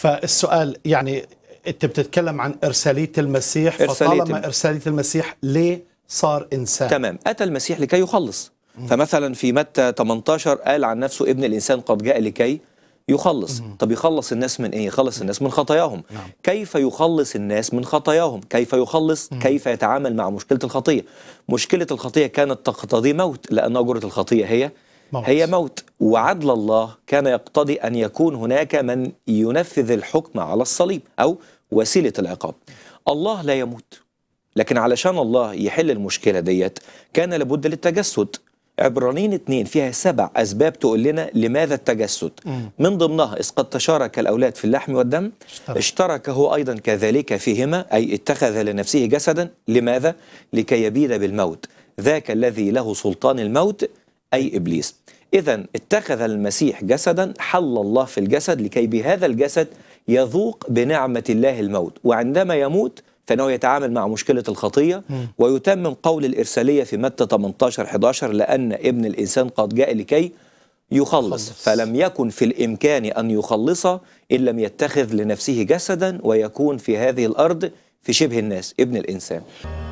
فالسؤال يعني انت بتتكلم عن ارساليه المسيح إرسالية فطالما ارساليه المسيح ليه صار انسان تمام اتى المسيح لكي يخلص مم. فمثلا في متى 18 قال عن نفسه ابن الانسان قد جاء لكي يخلص مم. طب يخلص الناس من ايه يخلص الناس من خطاياهم نعم. كيف يخلص الناس من خطاياهم كيف يخلص مم. كيف يتعامل مع مشكله الخطيه مشكله الخطيه كانت تقتضي موت لان اجره الخطيه هي موت. هي موت وعدل الله كان يقتضي أن يكون هناك من ينفذ الحكم على الصليب أو وسيلة العقاب الله لا يموت لكن علشان الله يحل المشكلة ديت كان لابد للتجسد عبرانين اثنين فيها سبع أسباب تقول لنا لماذا التجسد من ضمنها إذ قد تشارك الأولاد في اللحم والدم اشترك. اشترك هو أيضا كذلك فيهما أي اتخذ لنفسه جسدا لماذا؟ لكي يبيد بالموت ذاك الذي له سلطان الموت أي إبليس إذا اتخذ المسيح جسدا حل الله في الجسد لكي بهذا الجسد يذوق بنعمة الله الموت وعندما يموت فإنه يتعامل مع مشكلة الخطية ويتمم قول الإرسالية في متى 18 11 لأن ابن الإنسان قد جاء لكي يخلص فلم يكن في الإمكان أن يخلص إن لم يتخذ لنفسه جسدا ويكون في هذه الأرض في شبه الناس ابن الإنسان